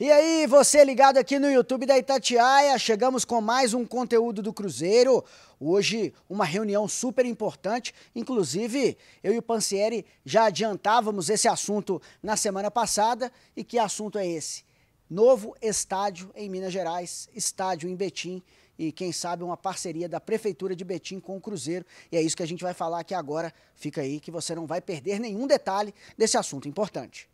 E aí, você ligado aqui no YouTube da Itatiaia, chegamos com mais um conteúdo do Cruzeiro. Hoje, uma reunião super importante. Inclusive, eu e o Pansieri já adiantávamos esse assunto na semana passada. E que assunto é esse? Novo estádio em Minas Gerais, estádio em Betim e quem sabe uma parceria da Prefeitura de Betim com o Cruzeiro. E é isso que a gente vai falar aqui agora. Fica aí que você não vai perder nenhum detalhe desse assunto importante.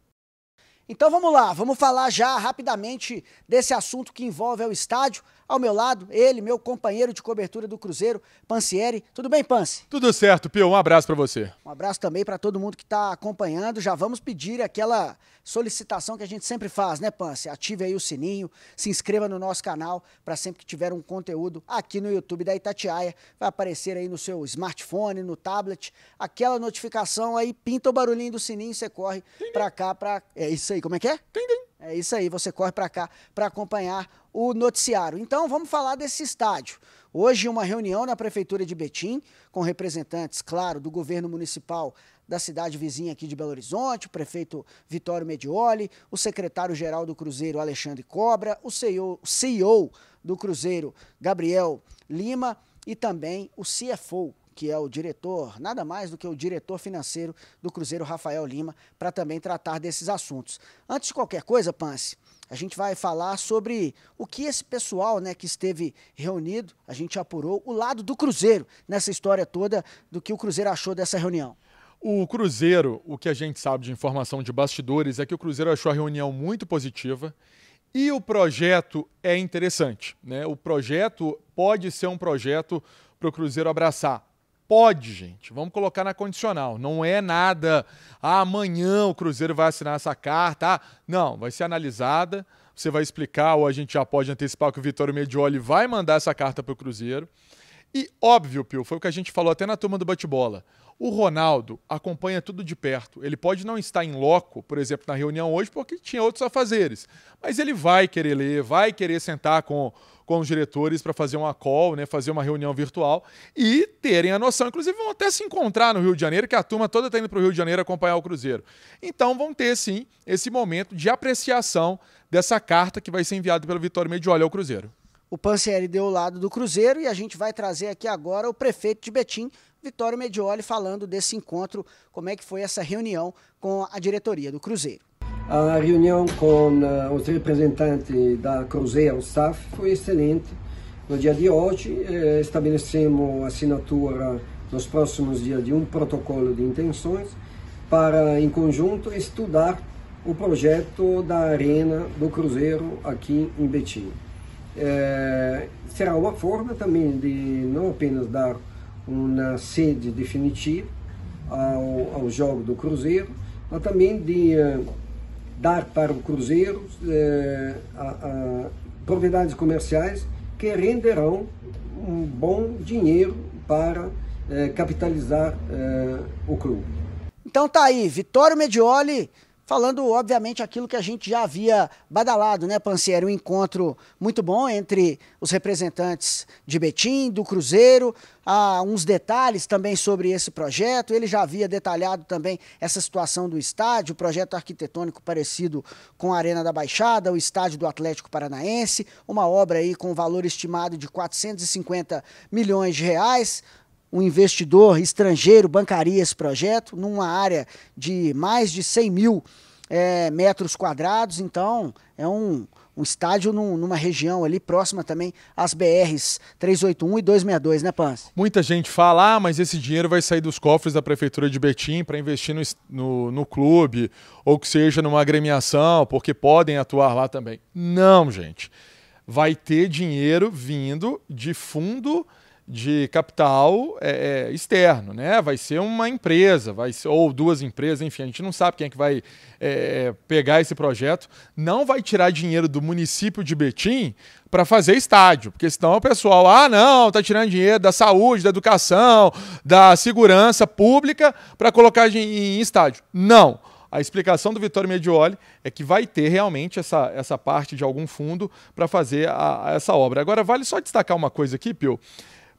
Então vamos lá, vamos falar já rapidamente desse assunto que envolve o estádio. Ao meu lado, ele, meu companheiro de cobertura do Cruzeiro, Pancieri. Tudo bem, Panci? Tudo certo, Pio. Um abraço para você. Um abraço também para todo mundo que está acompanhando. Já vamos pedir aquela solicitação que a gente sempre faz, né, Panci? Ative aí o sininho, se inscreva no nosso canal para sempre que tiver um conteúdo aqui no YouTube da Itatiaia. Vai aparecer aí no seu smartphone, no tablet, aquela notificação aí, pinta o barulhinho do sininho e você corre para cá, para... É isso aí aí. Como é que é? Tem, tem. É isso aí, você corre para cá para acompanhar o noticiário. Então, vamos falar desse estádio. Hoje, uma reunião na Prefeitura de Betim, com representantes, claro, do governo municipal da cidade vizinha aqui de Belo Horizonte, o prefeito Vitório Medioli, o secretário-geral do Cruzeiro, Alexandre Cobra, o CEO, CEO do Cruzeiro, Gabriel Lima, e também o CFO, que é o diretor, nada mais do que o diretor financeiro do Cruzeiro, Rafael Lima, para também tratar desses assuntos. Antes de qualquer coisa, Pance, a gente vai falar sobre o que esse pessoal né, que esteve reunido, a gente apurou, o lado do Cruzeiro nessa história toda, do que o Cruzeiro achou dessa reunião. O Cruzeiro, o que a gente sabe de informação de bastidores é que o Cruzeiro achou a reunião muito positiva e o projeto é interessante. Né? O projeto pode ser um projeto para o Cruzeiro abraçar. Pode, gente. Vamos colocar na condicional. Não é nada. Ah, amanhã o Cruzeiro vai assinar essa carta. Ah, não, vai ser analisada. Você vai explicar, ou a gente já pode antecipar que o Vitório Medioli vai mandar essa carta para o Cruzeiro. E óbvio, Pio, foi o que a gente falou até na turma do bate-bola. O Ronaldo acompanha tudo de perto. Ele pode não estar em loco, por exemplo, na reunião hoje, porque tinha outros afazeres. Mas ele vai querer ler, vai querer sentar com com os diretores para fazer uma call, né, fazer uma reunião virtual e terem a noção. Inclusive, vão até se encontrar no Rio de Janeiro, que a turma toda está indo para o Rio de Janeiro acompanhar o Cruzeiro. Então, vão ter, sim, esse momento de apreciação dessa carta que vai ser enviada pelo Vitório Medioli ao Cruzeiro. O Pansieri deu o lado do Cruzeiro e a gente vai trazer aqui agora o prefeito de Betim, Vitório Medioli, falando desse encontro, como é que foi essa reunião com a diretoria do Cruzeiro. A reunião com uh, os representantes da Cruzeiro Staff foi excelente. No dia de hoje, eh, estabelecemos a assinatura nos próximos dias de um protocolo de intenções para, em conjunto, estudar o projeto da Arena do Cruzeiro aqui em Betim. Eh, será uma forma também de não apenas dar uma sede definitiva ao, ao jogo do Cruzeiro, mas também de. Eh, dar para o cruzeiro eh, a, a propriedades comerciais que renderão um bom dinheiro para eh, capitalizar eh, o clube. Então tá aí, Vitório Medioli Falando, obviamente, aquilo que a gente já havia badalado, né, Pansieri? Um encontro muito bom entre os representantes de Betim, do Cruzeiro, Há uns detalhes também sobre esse projeto. Ele já havia detalhado também essa situação do estádio, o projeto arquitetônico parecido com a Arena da Baixada, o estádio do Atlético Paranaense, uma obra aí com valor estimado de 450 milhões de reais um investidor estrangeiro bancaria esse projeto numa área de mais de 100 mil é, metros quadrados, então é um, um estádio num, numa região ali próxima também às BRs 381 e 262, né, Pans? Muita gente fala, ah, mas esse dinheiro vai sair dos cofres da Prefeitura de Betim para investir no, no, no, clube, ou que seja numa agremiação, porque podem atuar lá também. Não, gente. Vai ter dinheiro vindo de fundo de capital é, é, externo, né? Vai ser uma empresa, vai ser, ou duas empresas, enfim, a gente não sabe quem é que vai é, pegar esse projeto. Não vai tirar dinheiro do município de Betim para fazer estádio, porque senão o pessoal, ah, não, tá tirando dinheiro da saúde, da educação, da segurança pública para colocar em, em estádio. Não. A explicação do Vitório Medioli é que vai ter realmente essa, essa parte de algum fundo para fazer a, a essa obra. Agora, vale só destacar uma coisa aqui, Pio.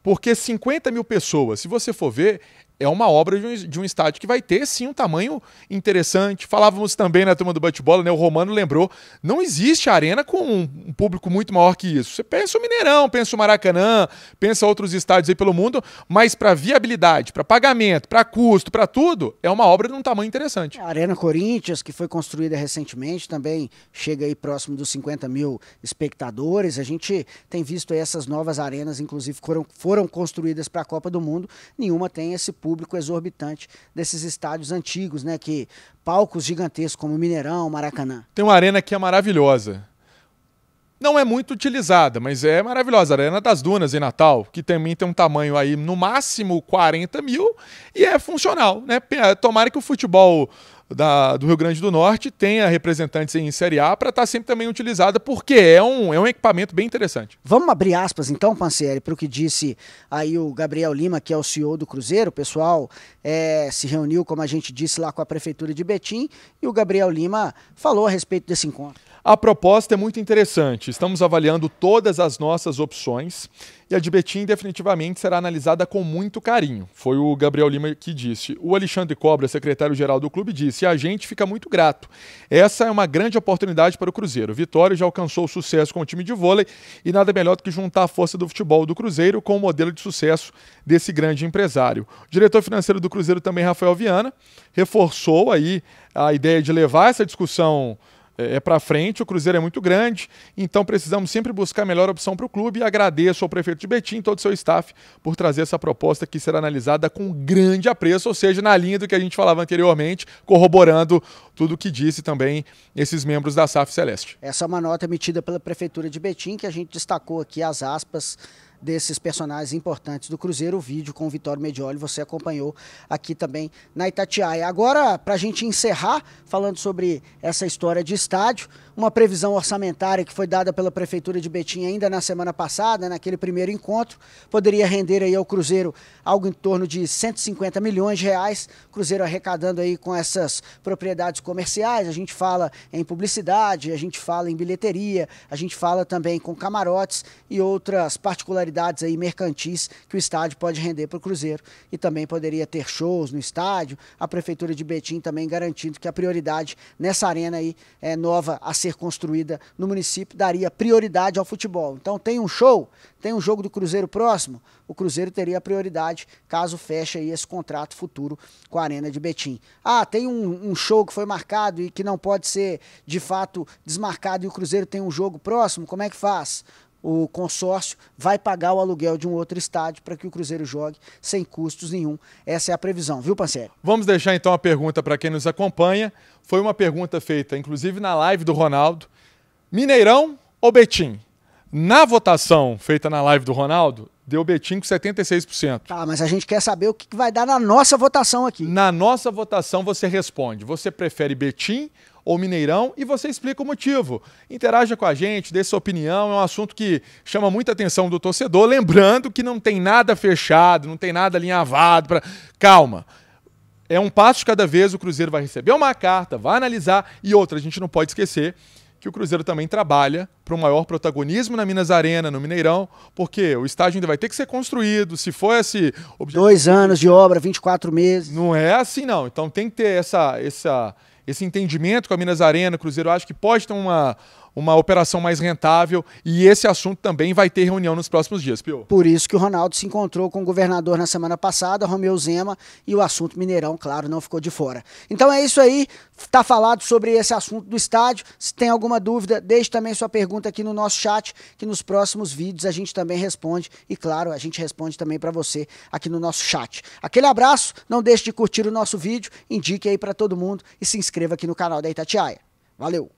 Porque 50 mil pessoas, se você for ver, é uma obra de um, de um, estádio que vai ter sim um tamanho interessante. Falávamos também na turma do bate-bola, né? O Romano lembrou, não existe arena com um, um, público muito maior que isso. Você pensa o Mineirão, pensa o Maracanã, pensa outros estádios aí pelo mundo, mas para viabilidade, para pagamento, para custo, para tudo, é uma obra de um tamanho interessante. É, a Arena Corinthians, que foi construída recentemente, também chega aí próximo dos 50 mil espectadores. A gente tem visto essas novas arenas, inclusive foram, foram construídas para a Copa do Mundo. Nenhuma tem esse público público exorbitante desses estádios antigos, né? Que palcos gigantescos como Mineirão, Maracanã. Tem uma arena que é maravilhosa. Não é muito utilizada, mas é maravilhosa. A Arena das Dunas em Natal, que também tem um tamanho aí no máximo 40 mil e é funcional, né? Tomara que o futebol da, do Rio Grande do Norte tenha representantes em Série A para estar tá sempre também utilizada, porque é um, é um equipamento bem interessante. Vamos abrir aspas então, Pancieri, para o que disse aí o Gabriel Lima, que é o CEO do Cruzeiro. O pessoal é, se reuniu, como a gente disse, lá com a Prefeitura de Betim e o Gabriel Lima falou a respeito desse encontro. A proposta é muito interessante. Estamos avaliando todas as nossas opções e a de Betim definitivamente será analisada com muito carinho. Foi o Gabriel Lima que disse. O Alexandre Cobra, secretário-geral do clube, disse: a gente fica muito grato. Essa é uma grande oportunidade para o Cruzeiro. Vitória já alcançou sucesso com o time de vôlei e nada melhor do que juntar a força do futebol do Cruzeiro com o modelo de sucesso desse grande empresário. O diretor financeiro do Cruzeiro também, Rafael Viana, reforçou aí a ideia de levar essa discussão é, é para frente, o Cruzeiro é muito grande, então precisamos sempre buscar a melhor opção para o clube e agradeço ao prefeito de Betim e todo o seu staff por trazer essa proposta que será analisada com grande apreço, ou seja, na linha do que a gente falava anteriormente, corroborando tudo o que disse também esses membros da SAF Celeste. Essa é uma nota emitida pela Prefeitura de Betim, que a gente destacou aqui as aspas desses personagens importantes do Cruzeiro. O vídeo com o Vitório Medioli você acompanhou aqui também na Itatiaia. Agora, para a gente encerrar falando sobre essa história de estádio, uma previsão orçamentária que foi dada pela Prefeitura de Betim ainda na semana passada, naquele primeiro encontro, poderia render aí ao Cruzeiro algo em torno de 150 milhões de reais, Cruzeiro arrecadando aí com essas propriedades comerciais, a gente fala em publicidade, a gente fala em bilheteria, a gente fala também com camarotes e outras particularidades aí mercantis que o estádio pode render para o Cruzeiro e também poderia ter shows no estádio, a Prefeitura de Betim também garantindo que a prioridade nessa arena aí é nova a assim ser construída no município daria prioridade ao futebol. Então tem um show, tem um jogo do Cruzeiro próximo, o Cruzeiro teria prioridade caso feche esse contrato futuro com a Arena de Betim. Ah, tem um, um show que foi marcado e que não pode ser de fato desmarcado e o Cruzeiro tem um jogo próximo, como é que faz? o consórcio vai pagar o aluguel de um outro estádio para que o Cruzeiro jogue sem custos nenhum. Essa é a previsão, viu, Pancério? Vamos deixar então a pergunta para quem nos acompanha. Foi uma pergunta feita, inclusive, na live do Ronaldo. Mineirão ou Betim? Na votação feita na live do Ronaldo, deu Betim com 76%. Tá, mas a gente quer saber o que vai dar na nossa votação aqui. Na nossa votação você responde: você prefere Betim ou Mineirão e você explica o motivo. Interaja com a gente, dê sua opinião, é um assunto que chama muita atenção do torcedor, lembrando que não tem nada fechado, não tem nada alinhavado para calma é um passo de cada vez, o Cruzeiro vai receber uma carta, vai analisar e outra, a gente não pode esquecer que o Cruzeiro também trabalha para o maior protagonismo na Minas Arena, no Mineirão, porque o estádio ainda vai ter que ser construído, se for esse... Objetivo... Dois anos de obra, 24 meses. Não é assim não, então tem que ter essa, essa, esse entendimento com a Minas Arena, Cruzeiro, acho que pode ter uma, uma operação mais rentável. E esse assunto também vai ter reunião nos próximos dias, Pio. Por isso que o Ronaldo se encontrou com o governador na semana passada, Romeu Zema, e o assunto Mineirão, claro, não ficou de fora. Então é isso aí, está falado sobre esse assunto do estádio. Se tem alguma dúvida, deixe também sua pergunta aqui no nosso chat, que nos próximos vídeos a gente também responde. E claro, a gente responde também para você aqui no nosso chat. Aquele abraço, não deixe de curtir o nosso vídeo, indique aí para todo mundo e se inscreva aqui no canal da Itatiaia. Valeu!